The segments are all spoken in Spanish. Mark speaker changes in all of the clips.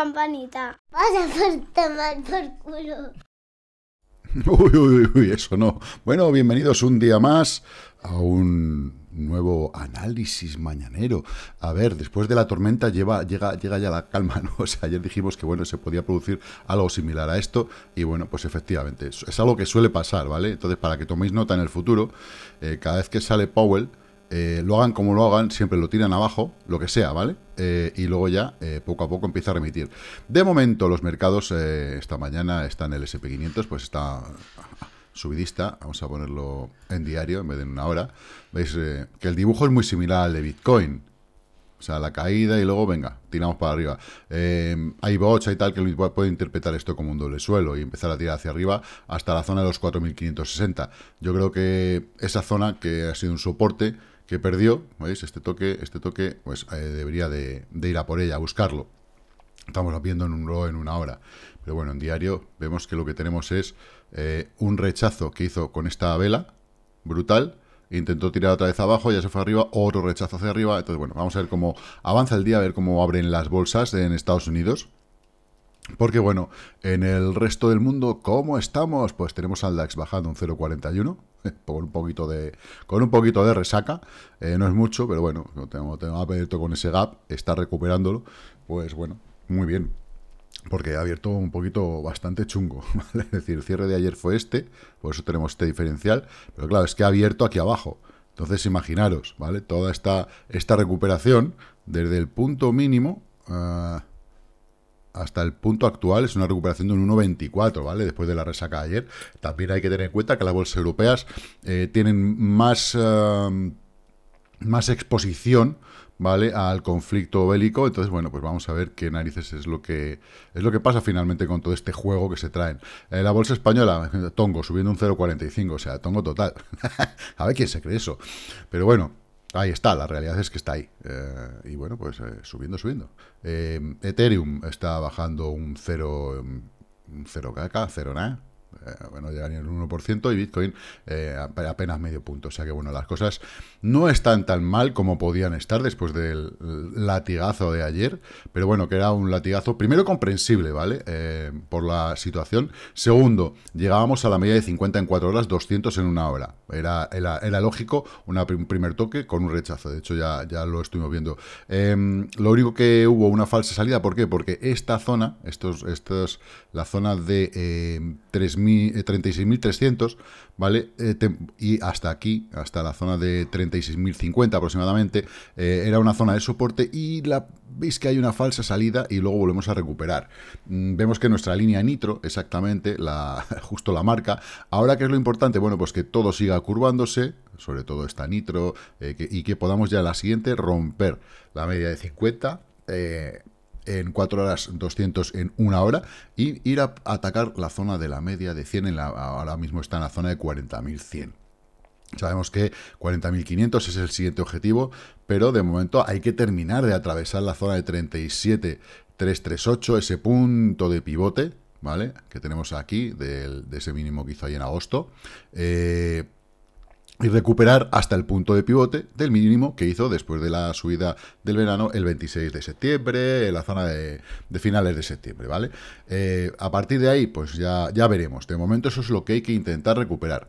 Speaker 1: campanita. Vaya tomar por culo. Uy, uy, uy, eso no. Bueno, bienvenidos un día más a un nuevo análisis mañanero. A ver, después de la tormenta lleva, llega, llega ya la calma, ¿no? O sea, ayer dijimos que, bueno, se podía producir algo similar a esto y, bueno, pues efectivamente, es, es algo que suele pasar, ¿vale? Entonces, para que toméis nota en el futuro, eh, cada vez que sale Powell, eh, lo hagan como lo hagan, siempre lo tiran abajo, lo que sea, ¿vale? Eh, y luego ya eh, poco a poco empieza a remitir. De momento, los mercados esta mañana están el SP500, pues está subidista, vamos a ponerlo en diario en vez de en una hora. Veis que el dibujo es muy similar al de Bitcoin. O sea, la caída y luego, venga, tiramos para arriba. hay bocha y tal que puede interpretar esto como un doble suelo y empezar a tirar hacia arriba hasta la zona de los 4.560. Yo creo que esa zona que ha sido un soporte que perdió, ¿veis? Este toque, este toque pues eh, debería de, ir a por ella, a buscarlo. Estamos viendo en un, en una hora. Pero bueno, en diario vemos que lo que tenemos es eh, un rechazo que hizo con esta vela, brutal, intentó tirar otra vez abajo, ya se fue arriba, otro rechazo hacia arriba. Entonces, bueno, vamos a ver cómo avanza el día, a ver cómo abren las bolsas en Estados Unidos. Porque bueno, en el resto del mundo, ¿cómo estamos? Pues tenemos al DAX bajando un 0,41, con un poquito de, con un poquito de resaca, eh, no es mucho, pero bueno, tengo, tengo abierto con ese gap, está recuperándolo, pues bueno, muy bien. Porque ha abierto un poquito bastante chungo, Es decir, el cierre de ayer fue este, por eso tenemos este diferencial, pero claro, es que ha abierto aquí abajo. Entonces imaginaros, ¿vale? Toda esta, esta recuperación, desde el punto mínimo... Ah, hasta el punto actual es una recuperación de un 1,24, ¿vale? Después de la resaca de ayer. También hay que tener en cuenta que las bolsas europeas eh, tienen más, eh, más exposición, ¿vale? Al conflicto bélico. Entonces, bueno, pues vamos a ver qué narices es lo que es lo que pasa finalmente con todo este juego que se traen. Eh, la bolsa española, Tongo, subiendo un 0,45, o sea, Tongo total. a ver quién se cree eso. Pero bueno, Ahí está, la realidad es que está ahí. Eh, y bueno, pues eh, subiendo, subiendo. Eh, Ethereum está bajando un 0, un cero 0 na, eh, bueno, llegarían ni el 1% y Bitcoin eh, apenas medio punto. O sea que bueno, las cosas no están tan mal como podían estar después del latigazo de ayer, pero bueno, que era un latigazo primero comprensible, ¿vale? Eh, por la situación. Segundo, llegábamos a la media de 50 en 4 horas, 200 en una hora. Era, era, lógico un primer toque con un rechazo, de hecho ya, ya lo estuvimos viendo. Em, lo único que hubo una falsa salida, ¿por qué? Porque esta zona, estos, estos, la zona de 3.000 36.300, eh, ¿vale? Eh, y hasta aquí, hasta la zona de 36.050 aproximadamente, eh, era una zona de soporte y la, veis que hay una falsa salida y luego volvemos a recuperar. Mm, vemos que nuestra línea nitro, exactamente, la, justo la marca. Ahora, ¿qué es lo importante? Bueno, pues que todo siga curvándose, sobre todo esta nitro, y que podamos ya la siguiente romper la media de 50 en 4 horas, 200 en una hora, y ir a atacar la zona de la media de 100, en la, ahora mismo está en la zona de 40.100. Sabemos que 40.500 es el siguiente objetivo, pero de momento hay que terminar de atravesar la zona de 37.338, ese punto de pivote, ¿vale? Que tenemos aquí, de ese mínimo que hizo ahí en agosto. Eh, y recuperar hasta el punto de pivote del mínimo que hizo después de la subida del verano el 26 de septiembre, en la zona de, finales de septiembre, ¿vale? Eh, a partir de ahí, pues ya, veremos. De momento eso es lo que hay que intentar recuperar.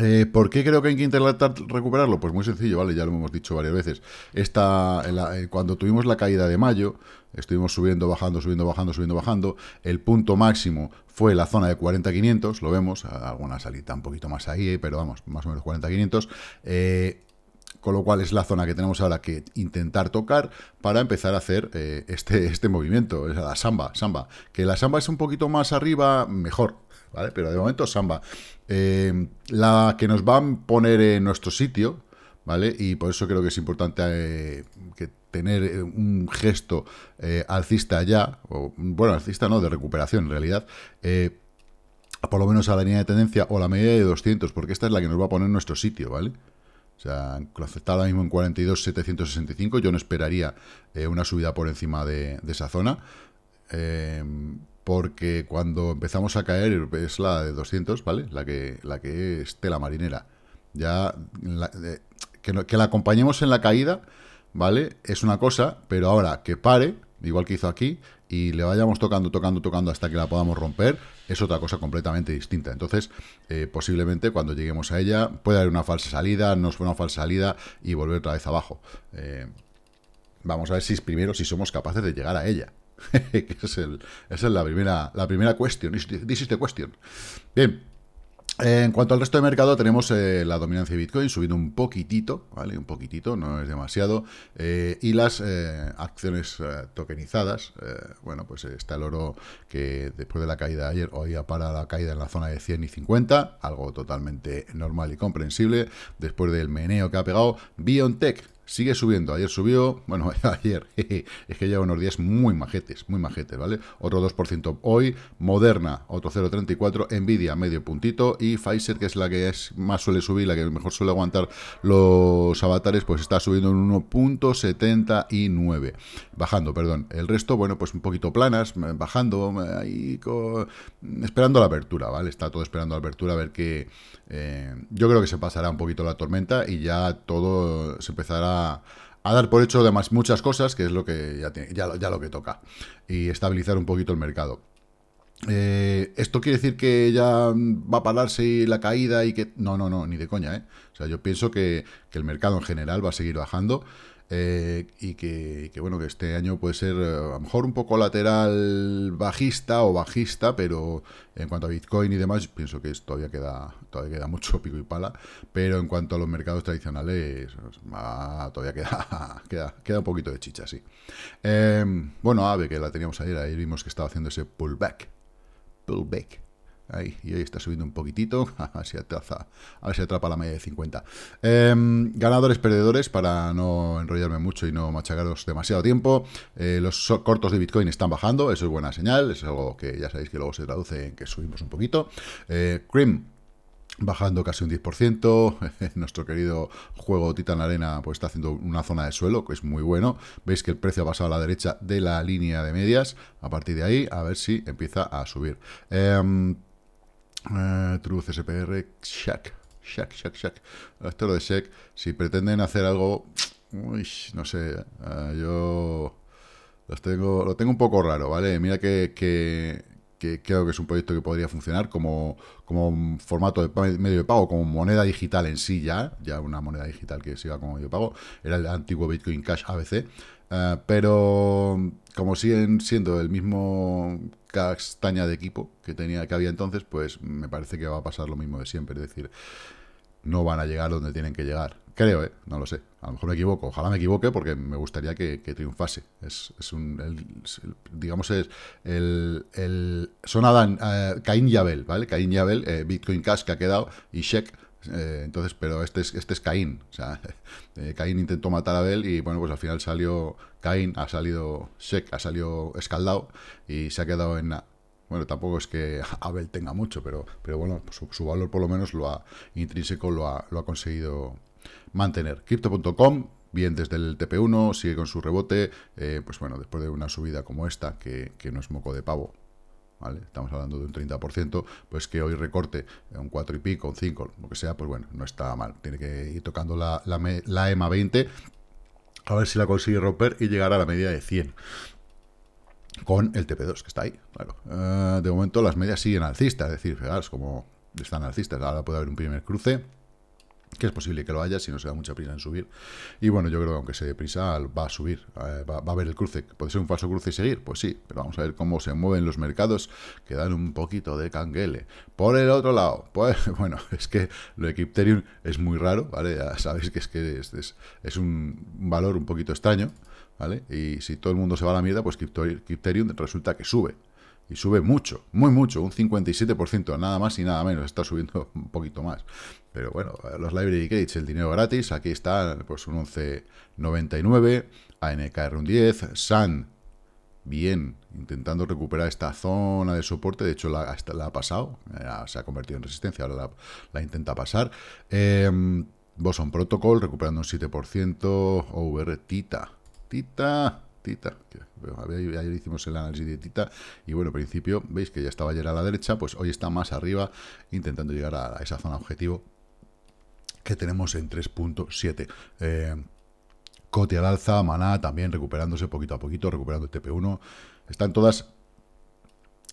Speaker 1: Eh, ¿Por qué creo que hay que intentar recuperarlo? Pues muy sencillo, ¿vale? Ya lo hemos dicho varias veces. Esta, eh, cuando tuvimos la caída de mayo, Estuvimos subiendo, bajando, subiendo, bajando, subiendo, bajando. El punto máximo fue la zona de 40.500, lo vemos, alguna salita un poquito más ahí, pero vamos, más o menos 40.500. Eh, con lo cual es la zona que tenemos ahora que intentar tocar para empezar a hacer eh, este, este movimiento, es la samba, samba. Que la samba es un poquito más arriba, mejor, ¿vale? Pero de momento samba. Eh, la que nos van a poner en nuestro sitio, ¿vale? Y por eso creo que es importante eh, que tener eh, un gesto eh, alcista ya, o, bueno, alcista no, de recuperación en realidad, eh, por lo menos a la línea de tendencia o la media de 200, porque esta es la que nos va a poner nuestro sitio, ¿vale? O sea, está ahora mismo en 42,765, yo no esperaría una subida por encima de, esa zona, porque cuando empezamos a caer es la de 200, ¿vale? La que, la que es tela marinera. Ya que la acompañemos en la caída ¿vale? Es una cosa, pero ahora que pare, igual que hizo aquí, y le vayamos tocando, tocando, tocando hasta que la podamos romper, es otra cosa completamente distinta. Entonces, eh, posiblemente cuando lleguemos a ella, puede haber una falsa salida, nos fue una falsa salida y volver otra vez abajo. Eh, vamos a ver si primero si somos capaces de llegar a ella. es esa es la primera, la primera cuestión, this the Bien, eh, en cuanto al resto de mercado, tenemos eh, la dominancia de Bitcoin subiendo un poquitito, ¿vale? Un poquitito, no es demasiado. Eh, y las acciones tokenizadas, bueno, pues está el oro que después de la caída ayer, hoy para la caída en la zona de 100 y 50, algo totalmente normal y comprensible. Después del meneo que ha pegado, BioNTech Sigue subiendo. Ayer subió, bueno, ayer, es que lleva unos días muy majetes, muy majetes, ¿vale? Otro 2% hoy, Moderna, otro 0,34, Nvidia, medio puntito, y Pfizer, que es la que más suele subir, la que mejor suele aguantar los avatares, pues está subiendo en 1.79, bajando, perdón. El resto, bueno, pues un poquito planas, eh, bajando, eh, ahí mm, esperando la apertura, ¿vale? Está todo esperando la apertura, a ver qué... Eh, yo creo que se pasará un poquito la tormenta y ya todo se empezará a, dar por hecho además muchas cosas, que es lo que ya, lo que toca, y estabilizar un poquito el mercado. Eh, ¿Esto quiere decir que ya va a pararse la caída y que...? No, no, no, ni de coña, eh? O sea, yo pienso que el mercado en general va a seguir bajando eh, y que, bueno, que este año puede ser eh, a lo mejor un poco lateral bajista o bajista, pero en cuanto a Bitcoin y demás, pienso que todavía queda, todavía queda mucho pico y pala, pero en cuanto a los mercados tradicionales, todavía queda, queda, un poquito de chicha, sí. Em, bueno, AVE, que la teníamos ayer, ahí vimos que estaba haciendo ese pullback. Pullback. Ahí, y ahí está subiendo un poquitito. A ver a ver atrapa la media de 50. Em, ganadores, perdedores, para no enrollarme mucho y no machacaros demasiado tiempo. Eh, los cortos de Bitcoin están bajando, eso es buena señal. es algo que ya sabéis que luego se traduce en que subimos un poquito. Eh, Cream bajando casi un 10%, nuestro querido juego Titan Arena pues está haciendo una zona de suelo, que es muy bueno, veis que el precio ha pasado a la derecha de la línea de medias, a partir de ahí a ver si empieza a subir. Eh, Uh, eh, true shack, shack, shack, shack. Esto lo de shack, si pretenden hacer algo, uy, no sé, eh, yo tengo, lo tengo un poco raro, ¿vale? Mira que, creo que es un proyecto que podría funcionar como, como un formato de medio de pago, como moneda digital en sí ya, ya una moneda digital que siga como medio de pago, era el antiguo Bitcoin Cash ABC, eh, pero como siguen siendo el mismo castaña de equipo que tenía que había entonces, pues me parece que va a pasar lo mismo de siempre. Es decir, no van a llegar donde tienen que llegar. Creo, ¿eh? no lo sé. A lo mejor me equivoco. Ojalá me equivoque porque me gustaría que, triunfase. Es, un. digamos, es. El, el son Adán, eh, Caín y ¿vale? Caín y Abel, eh, Bitcoin Cash que ha quedado y Sheck eh, entonces, pero este es, este es Caín. O sea, eh, Caín intentó matar a Abel y bueno, pues al final salió Caín, ha salido sec, ha salido escaldado y se ha quedado en Bueno, tampoco es que Abel tenga mucho, pero, pero bueno, pues su, valor por lo menos lo ha, intrínseco lo ha, lo ha conseguido mantener. Crypto.com, bien desde el TP1, sigue con su rebote, eh, pues bueno, después de una subida como esta, que, que no es moco de pavo, Estamos hablando de un 30%, pues que hoy recorte un 4 y pico, un 5, lo que sea, pues bueno, no está mal. Tiene que ir tocando la, la, EMA 20, e a ver si la consigue romper y llegar a la media de 100 con el TP2, que está ahí, eh, de momento las medias siguen alcistas, es decir, fijaros como están alcistas, ahora puede haber un primer cruce, que es posible que lo haya si no se da mucha prisa en subir. Y bueno, yo creo que aunque se dé prisa, va a subir, eh, va, a haber el cruce. ¿Puede ser un falso cruce y seguir? Pues sí, pero vamos a ver cómo se mueven los mercados que dan un poquito de canguele. Por el otro lado, pues bueno, es que lo de Crypterium es muy raro, ¿vale? Ya sabéis que es, que es, un valor un poquito extraño, ¿vale? Y si todo el mundo se va a la mierda, pues Crypterium resulta que sube y sube mucho, muy mucho, un 57%, nada más y nada menos, está subiendo un poquito más. Pero bueno, los Library Gates, el dinero gratis, aquí está, pues un 11.99, ANKR un 10, SAN, bien, intentando recuperar esta zona de soporte, de hecho la, ha pasado, se ha convertido en resistencia, ahora la, intenta pasar. Em, Boson Protocol recuperando un 7%, OVR, Tita, Tita, Tita. Ayer hicimos el análisis de Tita y bueno, al principio veis que ya estaba ayer a la derecha, pues hoy está más arriba intentando llegar a esa zona objetivo tenemos en 3.7. Eh, Cote al alza, Maná también recuperándose poquito a poquito, recuperando el TP1. Están todas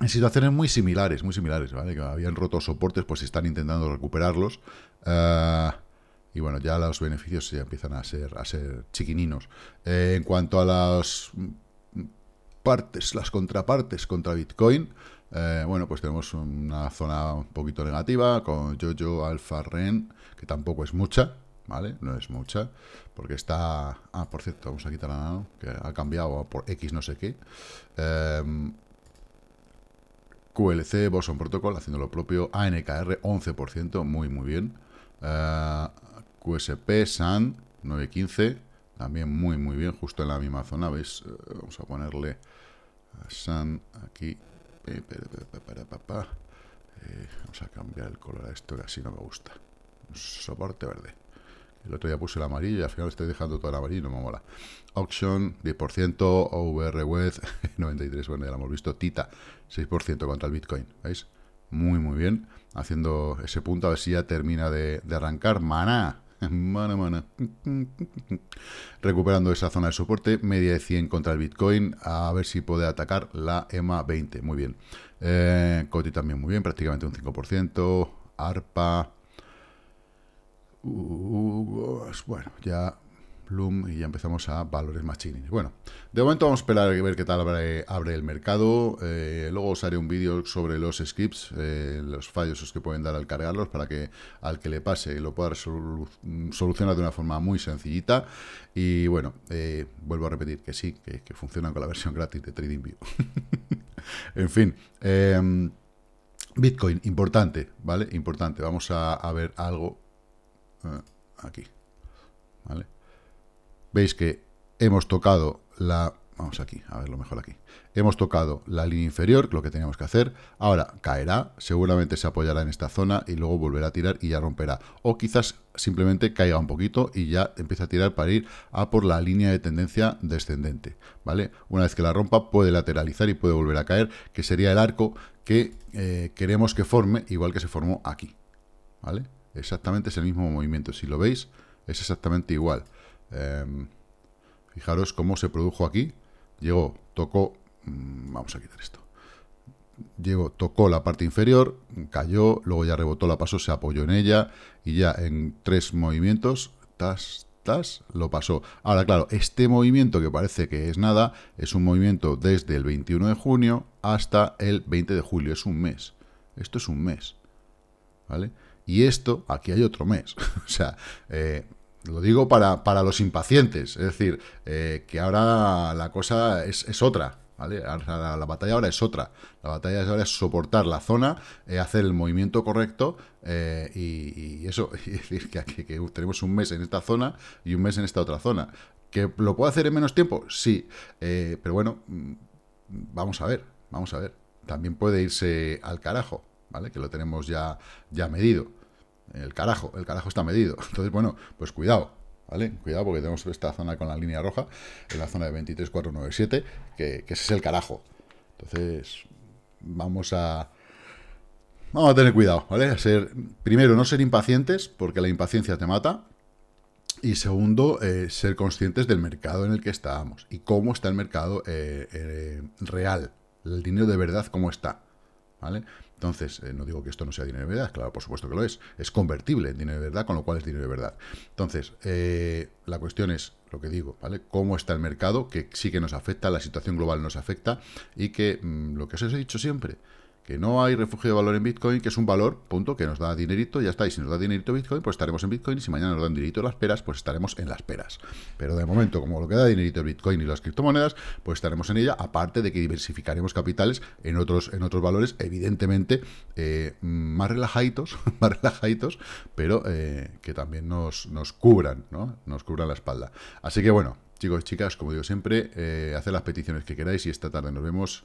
Speaker 1: en situaciones muy similares, muy similares, Que habían roto soportes, pues están intentando recuperarlos. Eh, y bueno, ya los beneficios ya empiezan a ser, a ser chiquininos. Eh, en cuanto a las partes, las contrapartes contra Bitcoin, eh, bueno, pues tenemos una zona un poquito negativa con Jojo, Alfa, Ren, que tampoco es mucha, ¿vale? No es mucha, porque está... Ah, por cierto, vamos a quitar la nano, que ha cambiado por X no sé qué. Em, QLC, Boson Protocol, haciendo lo propio. ANKR, 11%, muy, muy bien. Eh, QSP, SAN, 9.15, también muy, muy bien, justo en la misma zona, ¿veis? Eh, vamos a ponerle SAN aquí eh, papá. Eh, vamos a cambiar el color a esto que así no me gusta. Soporte verde. El otro día puse el amarillo y al final estoy dejando todo el amarillo no me mola. Auction 10%, OVR 93, bueno, ya lo hemos visto. Tita 6% contra el Bitcoin, ¿veis? Muy, muy bien. Haciendo ese punto, a ver si ya termina de, de arrancar. Maná Mana, mana. Recuperando esa zona de soporte, media de 100 contra el Bitcoin, a ver si puede atacar la EMA 20. Muy bien. Eh, Coti también muy bien, prácticamente un 5%. ARPA. bueno, ya y ya empezamos a valores más Bueno, de momento vamos a esperar a ver qué tal abre, el mercado. Eh, luego os haré un vídeo sobre los scripts, eh, los fallos que pueden dar al cargarlos para que al que le pase lo pueda solucionar de una forma muy sencillita. Y bueno, eh, vuelvo a repetir que sí, que, funcionan con la versión gratis de TradingView. en fin. Em, Bitcoin, importante, ¿vale? Importante. Vamos a ver algo aquí, ¿vale? veis que hemos tocado la... Vamos aquí, a verlo mejor aquí. Hemos tocado la línea inferior, lo que teníamos que hacer. Ahora caerá, seguramente se apoyará en esta zona y luego volverá a tirar y ya romperá. O quizás simplemente caiga un poquito y ya empieza a tirar para ir a por la línea de tendencia descendente. ¿vale? Una vez que la rompa puede lateralizar y puede volver a caer, que sería el arco que eh, queremos que forme, igual que se formó aquí. ¿vale? Exactamente es el mismo movimiento. Si lo veis, es exactamente igual. Em, fijaros cómo se produjo aquí. Llegó, tocó... Mm, vamos a quitar esto. Llegó, tocó la parte inferior, cayó, luego ya rebotó la pasó, se apoyó en ella y ya en tres movimientos, tas, tas, lo pasó. Ahora, claro, este movimiento que parece que es nada, es un movimiento desde el 21 de junio hasta el 20 de julio, es un mes. Esto es un mes, ¿vale? Y esto, aquí hay otro mes. o sea, eh, lo digo para, para los impacientes, es decir, eh, que ahora la cosa es, otra, ¿Vale? La, batalla ahora es otra. La batalla ahora es soportar la zona, eh, hacer el movimiento correcto eh, y, eso, es decir que, tenemos un mes en esta zona y un mes en esta otra zona. ¿Que lo puedo hacer en menos tiempo? Sí, pero bueno, mm, vamos a ver, vamos a ver. También puede irse al carajo, ¿vale? Que lo tenemos ya, ya medido el carajo, el carajo está medido. Entonces, bueno, pues cuidado, ¿vale? Cuidado porque tenemos esta zona con la línea roja, en la zona de 23497, que, que ese es el carajo. Entonces, vamos a... Vamos a tener cuidado, ¿vale? A ser, primero, no ser impacientes, porque la impaciencia te mata. Y segundo, eh, ser conscientes del mercado en el que estábamos y cómo está el mercado eh, eh, real, el dinero de verdad, cómo está, ¿vale? Entonces, eh, no digo que esto no sea dinero de verdad, claro, por supuesto que lo es. Es convertible en dinero de verdad, con lo cual es dinero de verdad. Entonces, eh, la cuestión es, lo que digo, ¿vale? Cómo está el mercado, que sí que nos afecta, la situación global nos afecta, y que mm, lo que os he dicho siempre, que no hay refugio de valor en Bitcoin, que es un valor, punto, que nos da dinerito, ya está. Y si nos da dinerito Bitcoin, pues estaremos en Bitcoin. Y si mañana nos dan dinerito las peras, pues estaremos en las peras. Pero de momento, como lo que da dinerito Bitcoin y las criptomonedas, pues estaremos en ella, aparte de que diversificaremos capitales en otros, en otros valores, evidentemente, eh, más relajaditos, más relajaditos, pero eh, que también nos, nos cubran, ¿no? Nos cubran la espalda. Así que bueno, chicos y chicas, como digo siempre, eh, haced las peticiones que queráis y esta tarde nos vemos